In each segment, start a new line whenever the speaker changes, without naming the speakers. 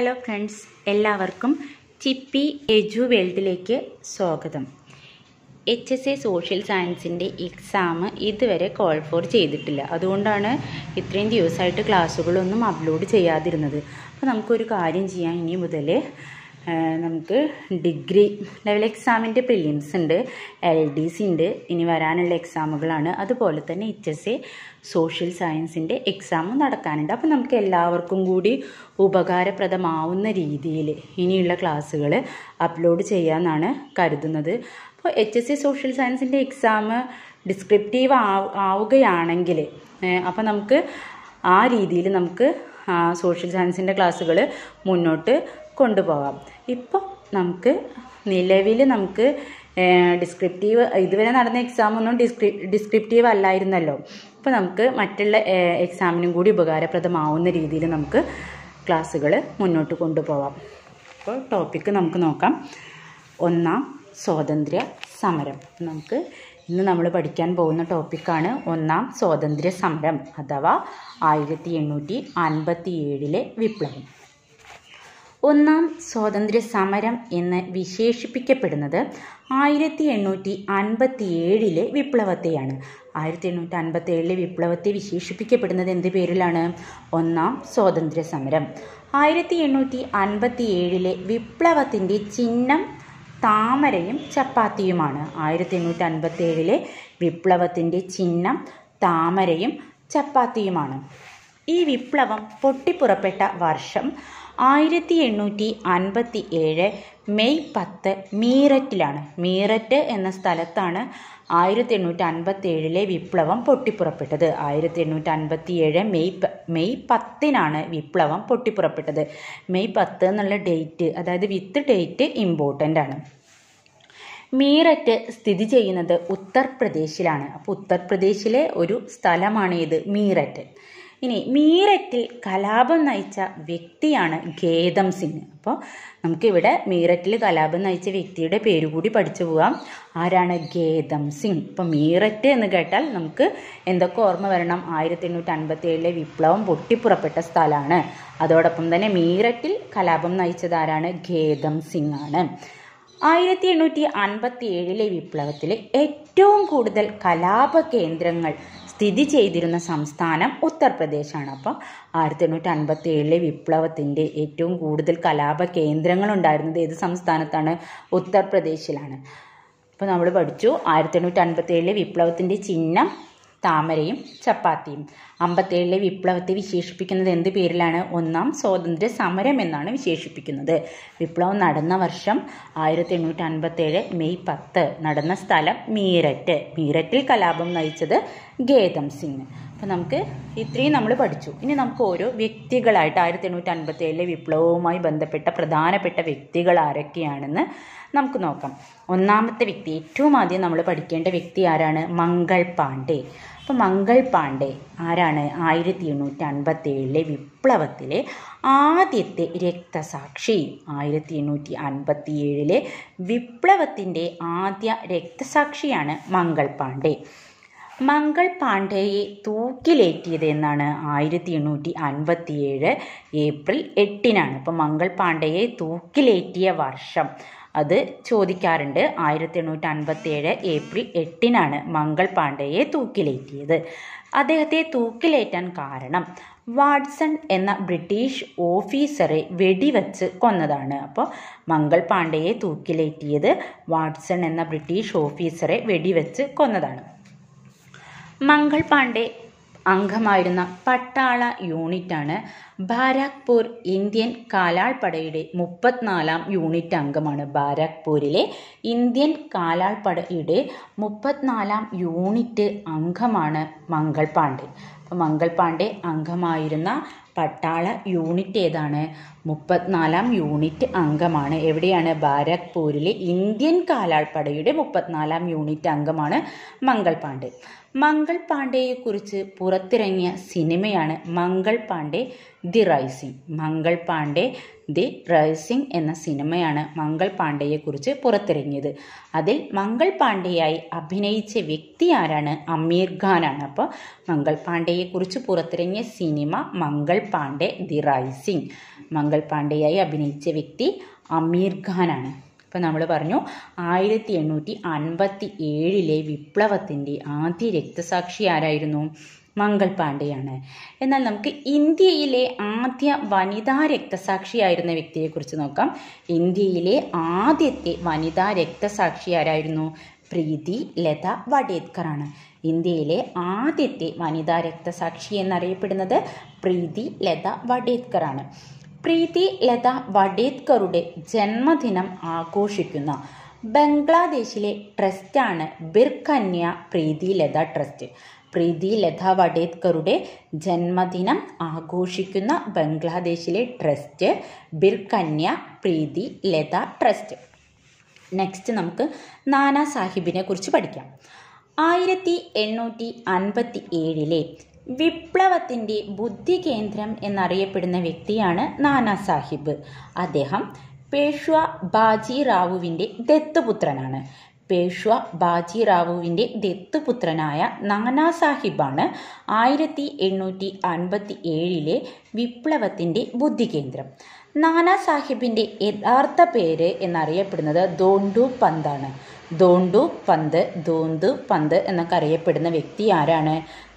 hello friends എല്ലാവർക്കും ചിപ്പി edu വേൾഡിലേക്ക് സ്വാഗതം എച്ച് എസ് എ സോഷ്യൽ സയൻസിൻ്റെ എക്സാം ഇതുവരെ കോൾ ഫോർ ചെയ്തിട്ടില്ല അതുകൊണ്ടാണ് ഇത്രയും ദിവസമായിട്ട് ക്ലാസ്സുകളൊന്നും അപ്ലോഡ് ചെയ്യാതിരുന്നത് അപ്പോൾ നമുക്കൊരു കാര്യം ചെയ്യാം ഇനി മുതൽ നമുക്ക് ഡിഗ്രി ലെവൽ എക്സാമിൻ്റെ പ്രിലിംസ് ഉണ്ട് എൽ ഡി സി ഉണ്ട് ഇനി വരാനുള്ള എക്സാമുകളാണ് അതുപോലെ തന്നെ എച്ച് എസ് എ സോഷ്യൽ സയൻസിൻ്റെ എക്സാമും നടക്കാനുണ്ട് അപ്പോൾ നമുക്ക് എല്ലാവർക്കും കൂടി ഉപകാരപ്രദമാവുന്ന രീതിയിൽ ഇനിയുള്ള ക്ലാസ്സുകൾ അപ്ലോഡ് ചെയ്യാമെന്നാണ് കരുതുന്നത് അപ്പോൾ എച്ച് എസ് എ സോഷ്യൽ സയൻസിൻ്റെ എക്സാം ഡിസ്ക്രിപ്റ്റീവ് ആവുകയാണെങ്കിൽ അപ്പോൾ നമുക്ക് ആ രീതിയിൽ നമുക്ക് സോഷ്യൽ സയൻസിൻ്റെ ക്ലാസ്സുകൾ മുന്നോട്ട് കൊണ്ടുപോകാം ഇപ്പോൾ നമുക്ക് നിലവിൽ നമുക്ക് ഡിസ്ക്രിപ്റ്റീവ് ഇതുവരെ നടന്ന എക്സാമൊന്നും ഡിസ്ക്രി ഡിസ്ക്രിപ്റ്റീവ് അല്ലായിരുന്നല്ലോ അപ്പോൾ നമുക്ക് മറ്റുള്ള എക്സാമിനും കൂടി ഉപകാരപ്രദമാവുന്ന രീതിയിൽ നമുക്ക് ക്ലാസ്സുകൾ മുന്നോട്ട് കൊണ്ടുപോകാം അപ്പോൾ ടോപ്പിക്ക് നമുക്ക് നോക്കാം ഒന്നാം സ്വാതന്ത്ര്യ സമരം നമുക്ക് ഇന്ന് നമ്മൾ പഠിക്കാൻ പോകുന്ന ടോപ്പിക്കാണ് ഒന്നാം സ്വാതന്ത്ര്യ സമരം അഥവാ ആയിരത്തി എണ്ണൂറ്റി അൻപത്തി ഏഴിലെ വിപ്ലവം ഒന്നാം സ്വാതന്ത്ര്യ സമരം എന്ന് വിശേഷിപ്പിക്കപ്പെടുന്നത് ആയിരത്തി എണ്ണൂറ്റി അൻപത്തി ഏഴിലെ വിപ്ലവത്തെയാണ് ആയിരത്തി എണ്ണൂറ്റി അൻപത്തി ഏഴിലെ വിപ്ലവത്തെ വിശേഷിപ്പിക്കപ്പെടുന്നത് എന്ത് പേരിലാണ് ഒന്നാം സ്വാതന്ത്ര്യ സമരം ആയിരത്തി എണ്ണൂറ്റി അൻപത്തി ഏഴിലെ വിപ്ലവത്തിൻ്റെ ചിഹ്നം താമരയും ചപ്പാത്തിയുമാണ് ആയിരത്തി എണ്ണൂറ്റി അൻപത്തി ഏഴിലെ വിപ്ലവത്തിൻ്റെ ചിഹ്നം താമരയും ചപ്പാത്തിയുമാണ് ഈ വിപ്ലവം പൊട്ടിപ്പുറപ്പെട്ട വർഷം ആയിരത്തി എണ്ണൂറ്റി അൻപത്തി ഏഴ് മെയ് പത്ത് മീററ്റിലാണ് മീററ്റ് എന്ന സ്ഥലത്താണ് ആയിരത്തി എണ്ണൂറ്റി അൻപത്തി ഏഴിലെ വിപ്ലവം പൊട്ടിപ്പുറപ്പെട്ടത് ആയിരത്തി എണ്ണൂറ്റി അൻപത്തി ഏഴ് മെയ് മെയ് പത്തിനാണ് വിപ്ലവം പൊട്ടിപ്പുറപ്പെട്ടത് മെയ് പത്ത് എന്നുള്ള ഡേറ്റ് അതായത് വിത്ത് ഡേറ്റ് ഇമ്പോർട്ടൻ്റ് ആണ് മീററ്റ് സ്ഥിതി ചെയ്യുന്നത് ഉത്തർപ്രദേശിലാണ് അപ്പോൾ ഉത്തർപ്രദേശിലെ ഒരു സ്ഥലമാണ് ഇത് മീററ്റ് ഇനി മീററ്റിൽ കലാപം നയിച്ച വ്യക്തിയാണ് ഖേദം സിംഗ് അപ്പോൾ നമുക്കിവിടെ മീററ്റിൽ കലാപം നയിച്ച വ്യക്തിയുടെ പേര് കൂടി പഠിച്ചു പോകാം ആരാണ് ഖേദം സിംഗ് ഇപ്പോൾ മീററ്റ് എന്ന് കേട്ടാൽ നമുക്ക് എന്തൊക്കെ ഓർമ്മ വരണം ആയിരത്തി എണ്ണൂറ്റി അൻപത്തി ഏഴിലെ വിപ്ലവം പൊട്ടിപ്പുറപ്പെട്ട സ്ഥലമാണ് അതോടൊപ്പം തന്നെ മീററ്റിൽ കലാപം നയിച്ചത് ആരാണ് ഖേദം സിംഗ് ആണ് ആയിരത്തി എണ്ണൂറ്റി അൻപത്തി ഏഴിലെ വിപ്ലവത്തിലെ ഏറ്റവും കൂടുതൽ കലാപ കേന്ദ്രങ്ങൾ സ്ഥിതി ചെയ്തിരുന്ന സംസ്ഥാനം ഉത്തർപ്രദേശാണ് അപ്പോൾ ആയിരത്തി എണ്ണൂറ്റി അൻപത്തി ഏഴിലെ വിപ്ലവത്തിൻ്റെ ഏറ്റവും കൂടുതൽ കലാപ കേന്ദ്രങ്ങൾ ഉണ്ടായിരുന്നത് ഏത് സംസ്ഥാനത്താണ് ഉത്തർപ്രദേശിലാണ് അപ്പോൾ നമ്മൾ പഠിച്ചു ആയിരത്തി എണ്ണൂറ്റി അൻപത്തി ഏഴിലെ വിപ്ലവത്തിൻ്റെ ചിഹ്നം താമരയും ചപ്പാത്തിയും അമ്പത്തേഴിലെ വിപ്ലവത്തെ വിശേഷിപ്പിക്കുന്നത് എന്ത് പേരിലാണ് ഒന്നാം സ്വാതന്ത്ര്യ സമരം എന്നാണ് വിശേഷിപ്പിക്കുന്നത് വിപ്ലവം നടന്ന വർഷം ആയിരത്തി എണ്ണൂറ്റി അൻപത്തേഴ് മെയ് പത്ത് നടന്ന സ്ഥലം മീററ്റ് മീററ്റിൽ കലാപം നയിച്ചത് ഗേതം സിംഗ് അപ്പം നമുക്ക് ഇത്രയും നമ്മൾ പഠിച്ചു ഇനി നമുക്ക് ഓരോ വ്യക്തികളായിട്ട് ആയിരത്തി എണ്ണൂറ്റി അൻപത്തി ഏഴിലെ വിപ്ലവവുമായി ബന്ധപ്പെട്ട പ്രധാനപ്പെട്ട വ്യക്തികൾ ആരൊക്കെയാണെന്ന് നമുക്ക് നോക്കാം ഒന്നാമത്തെ വ്യക്തി ഏറ്റവും ആദ്യം നമ്മൾ പഠിക്കേണ്ട വ്യക്തി ആരാണ് മംഗൾ പാണ്ഡെ അപ്പോൾ മംഗൾ പാണ്ഡെ ആരാണ് ആയിരത്തി എണ്ണൂറ്റി അൻപത്തി ഏഴിലെ വിപ്ലവത്തിലെ ആദ്യത്തെ രക്തസാക്ഷി ആയിരത്തി എണ്ണൂറ്റി അൻപത്തി ഏഴിലെ വിപ്ലവത്തിൻ്റെ ആദ്യ രക്തസാക്ഷിയാണ് മംഗൾ പാണ്ഡെ മംഗൾ പാണ്ഡേയെ തൂക്കിലേറ്റിയത് എന്നാണ് ആയിരത്തി എണ്ണൂറ്റി ഏഴ് ഏപ്രിൽ എട്ടിനാണ് അപ്പോൾ മംഗൾ പാണ്ഡേയെ തൂക്കിലേറ്റിയ വർഷം അത് ചോദിക്കാറുണ്ട് ആയിരത്തി എണ്ണൂറ്റി ഏഴ് ഏപ്രിൽ എട്ടിനാണ് മംഗൾ പാണ്ഡേയെ തൂക്കിലേറ്റിയത് അദ്ദേഹത്തെ തൂക്കിലേറ്റാൻ കാരണം വാട്സൺ എന്ന ബ്രിട്ടീഷ് ഓഫീസറെ വെടിവെച്ച് കൊന്നതാണ് അപ്പോൾ മംഗൾ പാണ്ഡേയെ തൂക്കിലേറ്റിയത് വാട്സൺ എന്ന ബ്രിട്ടീഷ് ഓഫീസറെ വെടിവെച്ച് കൊന്നതാണ് മംഗൾ പാണ്ഡെ അംഗമായിരുന്ന പട്ടാള യൂണിറ്റാണ് ബാരാക്പൂർ ഇന്ത്യൻ കാലാൾപ്പടയുടെ മുപ്പത്തിനാലാം യൂണിറ്റ് അംഗമാണ് ബാരാക്പൂരിലെ ഇന്ത്യൻ കാലാൾപ്പടയുടെ മുപ്പത്തിനാലാം യൂണിറ്റ് അംഗമാണ് മംഗൾ പാണ്ഡെ മംഗൾ പാണ്ഡെ അംഗമായിരുന്ന പട്ടാള യൂണിറ്റ് ഏതാണ് മുപ്പത്തിനാലാം യൂണിറ്റ് അംഗമാണ് എവിടെയാണ് ബാരക്പൂരിലെ ഇന്ത്യൻ കാലാൾപ്പടയുടെ മുപ്പത്തിനാലാം യൂണിറ്റ് അംഗമാണ് മംഗൾ പാണ്ഡെ മംഗൾ പാണ്ഡെയെക്കുറിച്ച് പുറത്തിറങ്ങിയ സിനിമയാണ് Mangal Pandey The Rising Mangal Pandey The Rising എന്ന സിനിമയാണ് മംഗൾ പാണ്ഡെയെക്കുറിച്ച് പുറത്തിറങ്ങിയത് അതിൽ മംഗൾ പാണ്ഡെയായി അഭിനയിച്ച വ്യക്തി ആരാണ് അമീർ ഖാനാണ് അപ്പോൾ മംഗൾ പാണ്ഡെയെക്കുറിച്ച് പുറത്തിറങ്ങിയ സിനിമ മംഗൾ പാണ്ഡെ ദി റൈസിങ് മംഗൾ പാണ്ഡെയായി അഭിനയിച്ച വ്യക്തി അമീർ ഖാനാണ് ഇപ്പം നമ്മൾ പറഞ്ഞു ആയിരത്തി എണ്ണൂറ്റി അൻപത്തി ഏഴിലെ വിപ്ലവത്തിൻ്റെ ആദ്യ രക്തസാക്ഷി ആരായിരുന്നു മംഗൾ പാണ്ഡെയാണ് എന്നാൽ നമുക്ക് ഇന്ത്യയിലെ ആദ്യ വനിതാ രക്തസാക്ഷിയായിരുന്ന വ്യക്തിയെക്കുറിച്ച് നോക്കാം ഇന്ത്യയിലെ ആദ്യത്തെ വനിതാ രക്തസാക്ഷി ആരായിരുന്നു പ്രീതി ലത വടേത്കറാണ് ഇന്ത്യയിലെ ആദ്യത്തെ വനിതാ രക്തസാക്ഷി എന്നറിയപ്പെടുന്നത് പ്രീതി ലത വടേത്കറാണ് പ്രീതി ലത വടേത്കറുടെ ജന്മദിനം ആഘോഷിക്കുന്ന ബംഗ്ലാദേശിലെ ട്രസ്റ്റാണ് ബിർകന്യ പ്രീതി ലത ട്രസ്റ്റ് പ്രീതി ലത വടേത്കറുടെ ജന്മദിനം ആഘോഷിക്കുന്ന ബംഗ്ലാദേശിലെ trust Birkanya Preeti Lata trust next നമുക്ക് നാനാ സാഹിബിനെ കുറിച്ച് പഠിക്കാം ആയിരത്തി എണ്ണൂറ്റി അൻപത്തി ഏഴിലെ വിപ്ലവത്തിൻ്റെ ബുദ്ധി കേന്ദ്രം എന്നറിയപ്പെടുന്ന വ്യക്തിയാണ് നാനാ സാഹിബ് അദ്ദേഹം പേഷ്വ ബാജി റാവുവിൻ്റെ ദത്തുപുത്രനാണ് പേഷ്വ ബാജി റാവുവിൻ്റെ ദത്തുപുത്രനായ നാനാ സാഹിബാണ് ആയിരത്തി എണ്ണൂറ്റി അൻപത്തി ഏഴിലെ വിപ്ലവത്തിൻ്റെ ബുദ്ധികേന്ദ്രം നാനാ സാഹിബിൻ്റെ യഥാർത്ഥ പേര് എന്നറിയപ്പെടുന്നത് ദോണ്ടു പന്താണ് ദോണ്ടു പന്ത് ദോന്തു പന്ത് എന്നൊക്കെ അറിയപ്പെടുന്ന വ്യക്തി ആരാണ്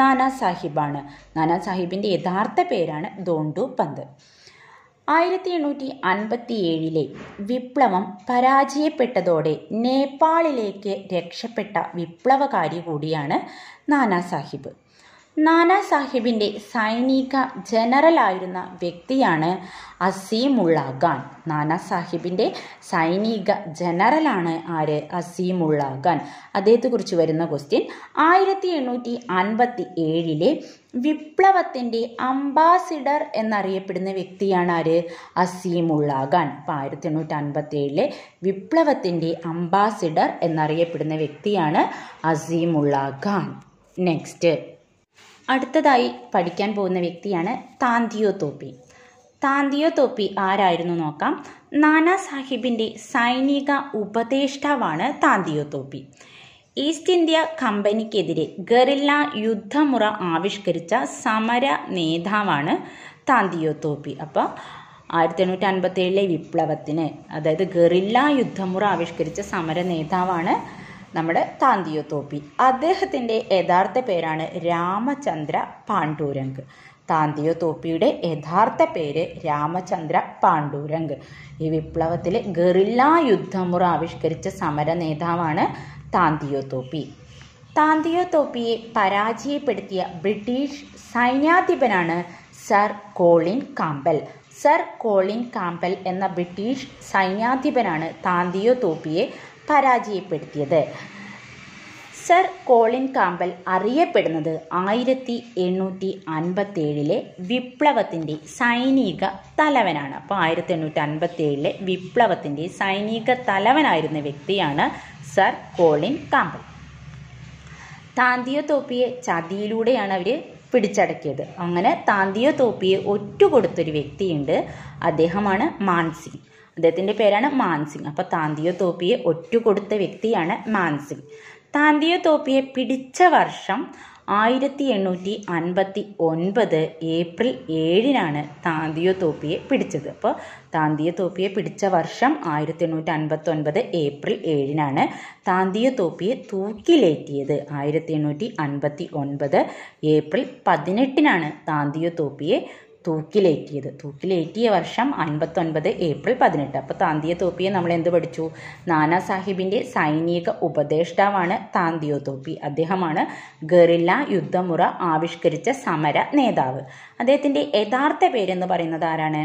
നാനാ സാഹിബാണ് നാനാ സാഹിബിൻ്റെ യഥാർത്ഥ പേരാണ് ദോണ്ടു പന്ത് ആയിരത്തി എണ്ണൂറ്റി അൻപത്തി ഏഴിലെ വിപ്ലവം പരാജയപ്പെട്ടതോടെ നേപ്പാളിലേക്ക് രക്ഷപ്പെട്ട വിപ്ലവകാരി കൂടിയാണ് നാനാ സാഹിബ് നാനാ സാഹിബിൻ്റെ സൈനിക ജനറലായിരുന്ന വ്യക്തിയാണ് അസീമുള്ള ഖാൻ നാനാ സാഹിബിൻ്റെ സൈനിക ജനറലാണ് ആര് അസീമുള്ള ഖാൻ അദ്ദേഹത്തെക്കുറിച്ച് വരുന്ന ക്വസ്റ്റ്യൻ ആയിരത്തി എണ്ണൂറ്റി അൻപത്തി ഏഴിലെ വിപ്ലവത്തിൻ്റെ അംബാസിഡർ എന്നറിയപ്പെടുന്ന വ്യക്തിയാണ് ആര് അസീമുള്ള ഖാൻ അപ്പോൾ ആയിരത്തി എണ്ണൂറ്റി അൻപത്തി ഏഴിലെ വിപ്ലവത്തിൻ്റെ അംബാസിഡർ എന്നറിയപ്പെടുന്ന വ്യക്തിയാണ് അസീമുള്ള ഖാൻ നെക്സ്റ്റ് അടുത്തതായി പഠിക്കാൻ പോകുന്ന വ്യക്തിയാണ് താന്തിയോ തോപ്പി താന്തിയോ തോപ്പി ആരായിരുന്നു നോക്കാം നാനാ സാഹിബിൻ്റെ സൈനിക ഉപദേഷ്ടാവാണ് താന്തിയോ തോപ്പി ഈസ്റ്റ് ഇന്ത്യ കമ്പനിക്കെതിരെ ഗറില്ല യുദ്ധമുറ ആവിഷ്കരിച്ച സമര നേതാവാണ് താന്തിയോ തോപ്പി അപ്പോൾ ആയിരത്തി എണ്ണൂറ്റി അൻപത്തി ഏഴിലെ വിപ്ലവത്തിന് അതായത് ഗറില്ല യുദ്ധമുറ ആവിഷ്കരിച്ച സമര നേതാവാണ് നമ്മുടെ താന്തിയോ തോപ്പി അദ്ദേഹത്തിൻ്റെ യഥാർത്ഥ പേരാണ് രാമചന്ദ്ര പാണ്ഡൂരംഗ് താന്തിയോ തോപ്പിയുടെ യഥാർത്ഥ പേര് രാമചന്ദ്ര പാണ്ഡൂരംഗ് ഈ വിപ്ലവത്തിൽ ഗറില്ലാ യുദ്ധമുറ ആവിഷ്കരിച്ച സമര നേതാവാണ് താന്തിയോ തോപ്പി താന്തിയോ തോപ്പിയെ പരാജയപ്പെടുത്തിയ ബ്രിട്ടീഷ് സൈന്യാധിപനാണ് sir Colin Campbell sir Colin Campbell എന്ന ബ്രിട്ടീഷ് സൈന്യാധിപനാണ് താന്തിയോ തോപ്പിയെ പരാജയപ്പെടുത്തിയത് സർ കോളിൻ കാമ്പൽ അറിയപ്പെടുന്നത് ആയിരത്തി എണ്ണൂറ്റി അൻപത്തേഴിലെ വിപ്ലവത്തിൻ്റെ സൈനിക തലവനാണ് അപ്പോൾ ആയിരത്തി എണ്ണൂറ്റി അൻപത്തേഴിലെ വിപ്ലവത്തിൻ്റെ സൈനിക തലവനായിരുന്ന വ്യക്തിയാണ് സർ കോളിൻ കാമ്പൽ താന്തിയോ തോപ്പിയെ ചതിയിലൂടെയാണ് അവർ പിടിച്ചടക്കിയത് അങ്ങനെ താന്തിയോ തോപ്പിയെ ഒറ്റുകൊടുത്തൊരു വ്യക്തിയുണ്ട് അദ്ദേഹമാണ് മാൻസിംഗ് അദ്ദേഹത്തിൻ്റെ പേരാണ് മാൻസിംഗ് അപ്പോൾ താന്തിയോ തോപ്പിയെ ഒറ്റുകൊടുത്ത വ്യക്തിയാണ് മാൻസിംഗ് താന്തിയോ തോപ്പിയെ പിടിച്ച വർഷം ആയിരത്തി എണ്ണൂറ്റി അൻപത്തി ഒൻപത് ഏപ്രിൽ ഏഴിനാണ് താന്തിയോ തോപ്പിയെ പിടിച്ചത് അപ്പോൾ താന്തിയോ തോപ്പിയെ പിടിച്ച വർഷം ആയിരത്തി എണ്ണൂറ്റി അൻപത്തി ഒൻപത് ഏപ്രിൽ ഏഴിനാണ് താന്തിയോ തോപ്പിയെ തൂക്കിലേറ്റിയത് ആയിരത്തി എണ്ണൂറ്റി അൻപത്തി ഒൻപത് ഏപ്രിൽ പതിനെട്ടിനാണ് താന്തിയോ തോപ്പിയെ തൂക്കിലേറ്റിയത് തൂക്കിലേറ്റിയ വർഷം അൻപത്തൊൻപത് ഏപ്രിൽ പതിനെട്ട് അപ്പോൾ താന്തിയ തോപ്പിയെ നമ്മൾ എന്ത് പഠിച്ചു നാനാ സാഹിബിൻ്റെ സൈനിക ഉപദേഷ്ടാവാണ് താന്തിയോ തോപ്പി അദ്ദേഹമാണ് ഗറില്ല യുദ്ധമുറ ആവിഷ്കരിച്ച സമര നേതാവ് അദ്ദേഹത്തിൻ്റെ യഥാർത്ഥ പേരെന്ന് പറയുന്നത് ആരാണ്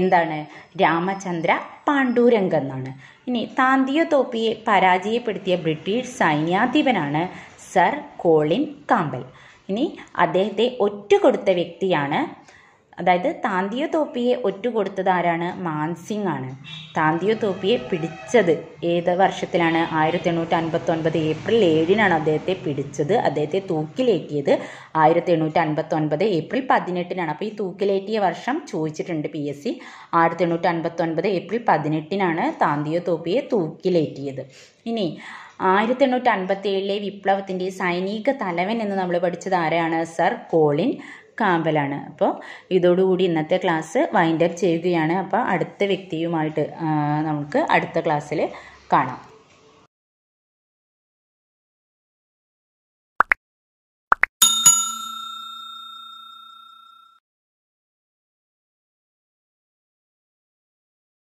എന്താണ് രാമചന്ദ്ര പാണ്ഡുരംഗ് എന്നാണ് ഇനി താന്തിയോ തോപ്പിയെ പരാജയപ്പെടുത്തിയ ബ്രിട്ടീഷ് സൈന്യാധിപനാണ് സർ കോളിൻ കാമ്പൽ ഇനി അദ്ദേഹത്തെ ഒറ്റ കൊടുത്ത വ്യക്തിയാണ് അതായത് താന്തിയ തോപ്പിയെ ഒറ്റുകൊടുത്തത് ആരാണ് മാൻസിംഗ് ആണ് താന്തിയ തോപ്പിയെ പിടിച്ചത് ഏത് വർഷത്തിലാണ് ആയിരത്തി എണ്ണൂറ്റി അൻപത്തി ഒൻപത് ഏപ്രിൽ ഏഴിനാണ് അദ്ദേഹത്തെ പിടിച്ചത് അദ്ദേഹത്തെ തൂക്കിലേറ്റിയത് ആയിരത്തി എണ്ണൂറ്റി അൻപത്തി ഒൻപത് ഏപ്രിൽ പതിനെട്ടിനാണ് അപ്പോൾ ഈ തൂക്കിലേറ്റിയ വർഷം ചോദിച്ചിട്ടുണ്ട് പി എസ് സി ആയിരത്തി എണ്ണൂറ്റി അൻപത്തി ഒൻപത് ഏപ്രിൽ പതിനെട്ടിനാണ് താന്തിയ തോപ്പിയെ തൂക്കിലേറ്റിയത് ഇനി ആയിരത്തി എണ്ണൂറ്റി അൻപത്തി ഏഴിലെ വിപ്ലവത്തിൻ്റെ സൈനിക തലവൻ എന്ന് നമ്മൾ പഠിച്ചത് ആരാണ് സർ കോളിൻ കാമ്പലാണ് അപ്പോൾ ഇതോടുകൂടി ഇന്നത്തെ ക്ലാസ് വൈൻഡപ്പ് ചെയ്യുകയാണ് അപ്പോൾ അടുത്ത വ്യക്തിയുമായിട്ട് നമുക്ക് അടുത്ത ക്ലാസ്സിൽ കാണാം